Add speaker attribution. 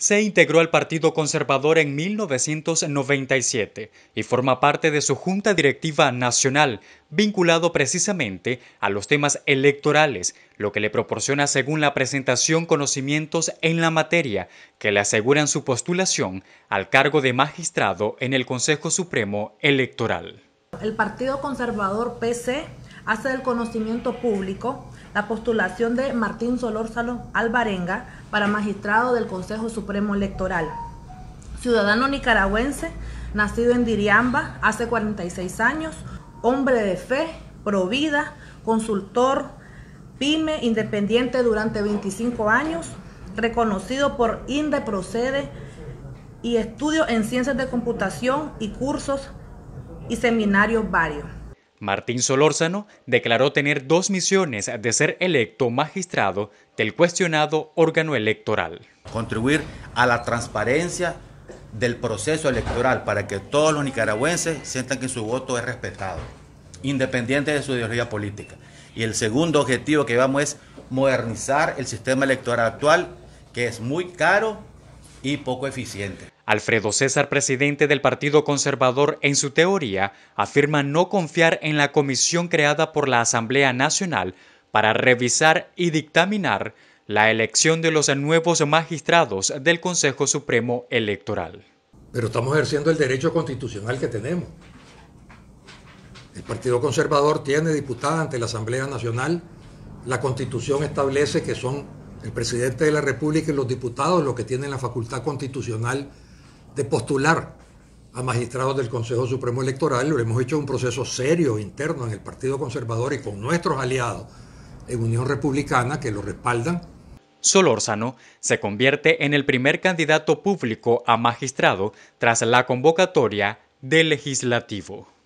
Speaker 1: Se integró al Partido Conservador en 1997 y forma parte de su Junta Directiva Nacional, vinculado precisamente a los temas electorales, lo que le proporciona, según la presentación, conocimientos en la materia que le aseguran su postulación al cargo de magistrado en el Consejo Supremo Electoral.
Speaker 2: El Partido Conservador PC hace del conocimiento público la postulación de Martín Solórzalo Alvarenga para magistrado del Consejo Supremo Electoral. Ciudadano nicaragüense, nacido en Diriamba hace 46 años, hombre de fe, provida, consultor, pyme, independiente durante 25 años, reconocido por INDE Procede y estudios en ciencias de computación y cursos y seminarios varios.
Speaker 1: Martín Solórzano declaró tener dos misiones de ser electo magistrado del cuestionado órgano electoral. Contribuir a la transparencia del proceso electoral para que todos los
Speaker 3: nicaragüenses sientan que su voto es respetado, independiente de su ideología política. Y el segundo objetivo que vamos es modernizar el sistema electoral actual, que es muy
Speaker 1: caro y poco eficiente. Alfredo César, presidente del Partido Conservador, en su teoría afirma no confiar en la comisión creada por la Asamblea Nacional para revisar y dictaminar la elección de los nuevos magistrados
Speaker 4: del Consejo Supremo Electoral. Pero estamos ejerciendo el derecho constitucional que tenemos. El Partido Conservador tiene diputada ante la Asamblea Nacional. La Constitución establece que son el presidente de la República y los diputados los que tienen la facultad constitucional de postular a magistrados del Consejo Supremo Electoral. Lo hemos hecho un proceso serio interno en el Partido Conservador y con nuestros aliados en Unión Republicana que lo respaldan. Solórzano se convierte
Speaker 1: en el primer candidato público a magistrado tras la convocatoria del legislativo.